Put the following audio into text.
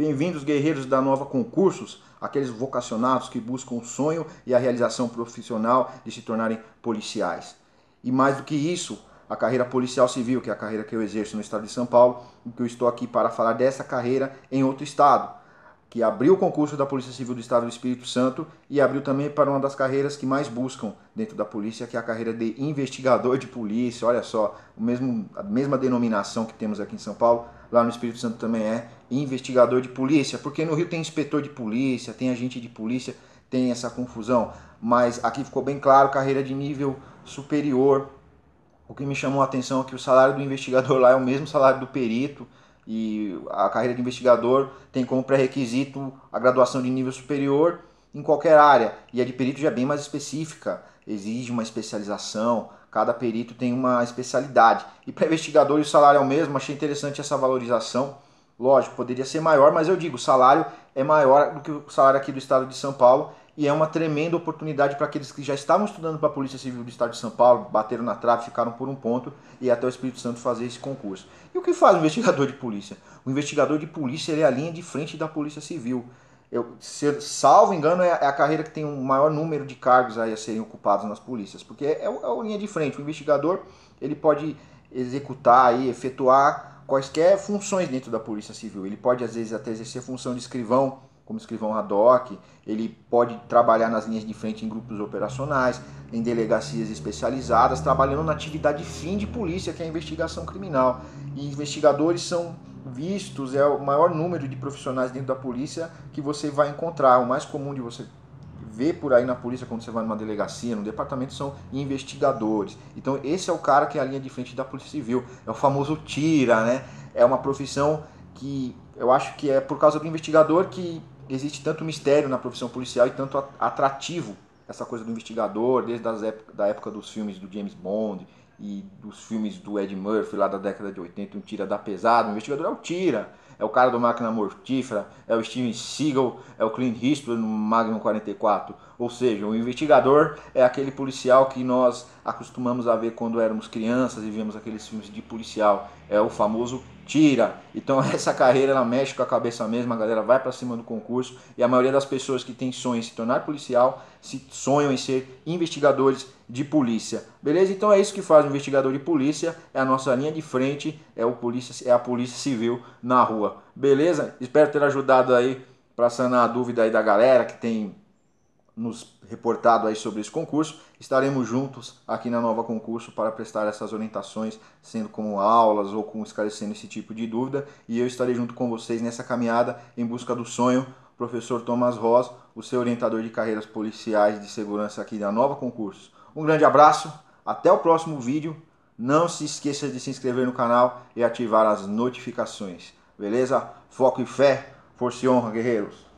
Bem-vindos, guerreiros da Nova Concursos, aqueles vocacionados que buscam o sonho e a realização profissional de se tornarem policiais. E mais do que isso, a carreira policial civil, que é a carreira que eu exerço no estado de São Paulo, e que eu estou aqui para falar dessa carreira em outro estado, que abriu o concurso da Polícia Civil do Estado do Espírito Santo e abriu também para uma das carreiras que mais buscam dentro da polícia, que é a carreira de investigador de polícia. Olha só, o mesmo, a mesma denominação que temos aqui em São Paulo, lá no Espírito Santo também é investigador de polícia, porque no Rio tem inspetor de polícia, tem agente de polícia, tem essa confusão, mas aqui ficou bem claro, carreira de nível superior. O que me chamou a atenção é que o salário do investigador lá é o mesmo salário do perito e a carreira de investigador tem como pré-requisito a graduação de nível superior em qualquer área e a de perito já é bem mais específica, exige uma especialização, cada perito tem uma especialidade. E para investigador o salário é o mesmo, achei interessante essa valorização Lógico, poderia ser maior, mas eu digo, o salário é maior do que o salário aqui do estado de São Paulo e é uma tremenda oportunidade para aqueles que já estavam estudando para a Polícia Civil do Estado de São Paulo, bateram na trave, ficaram por um ponto e até o Espírito Santo fazer esse concurso. E o que faz o investigador de polícia? O investigador de polícia é a linha de frente da Polícia Civil. Eu, se, salvo engano, é, é a carreira que tem o um maior número de cargos aí a serem ocupados nas polícias, porque é, é, é a linha de frente. O investigador ele pode executar, e efetuar quaisquer funções dentro da Polícia Civil. Ele pode, às vezes, até exercer função de escrivão, como escrivão ad hoc, ele pode trabalhar nas linhas de frente em grupos operacionais, em delegacias especializadas, trabalhando na atividade fim de polícia, que é a investigação criminal. E investigadores são vistos, é o maior número de profissionais dentro da polícia que você vai encontrar. O mais comum de você vê por aí na polícia quando você vai numa delegacia, no departamento, são investigadores. Então esse é o cara que é a linha de frente da Polícia Civil. É o famoso tira, né? É uma profissão que eu acho que é por causa do investigador que existe tanto mistério na profissão policial e tanto atrativo essa coisa do investigador, desde das época, da época dos filmes do James Bond, e dos filmes do Ed Murphy lá da década de 80, um tira da pesada, o investigador é o tira, é o cara do Máquina Mortífera, é o Steven Seagal, é o Clint Eastwood no Magnum 44, ou seja, o investigador é aquele policial que nós acostumamos a ver quando éramos crianças e vimos aqueles filmes de policial, é o famoso tira. Então essa carreira ela mexe com a cabeça mesmo, a galera vai para cima do concurso e a maioria das pessoas que tem sonho em se tornar policial se sonham em ser investigadores de polícia. Beleza? Então é isso que faz o investigador de polícia, é a nossa linha de frente, é o polícia, é a polícia civil na rua. Beleza? Espero ter ajudado aí para sanar a dúvida aí da galera que tem nos reportado aí sobre esse concurso. Estaremos juntos aqui na Nova Concurso para prestar essas orientações, sendo como aulas ou com esclarecendo esse tipo de dúvida, e eu estarei junto com vocês nessa caminhada em busca do sonho. Professor Thomas Ross, o seu orientador de carreiras policiais de segurança aqui da Nova Concurso. Um grande abraço, até o próximo vídeo. Não se esqueça de se inscrever no canal e ativar as notificações. Beleza? Foco e fé, força e honra, guerreiros.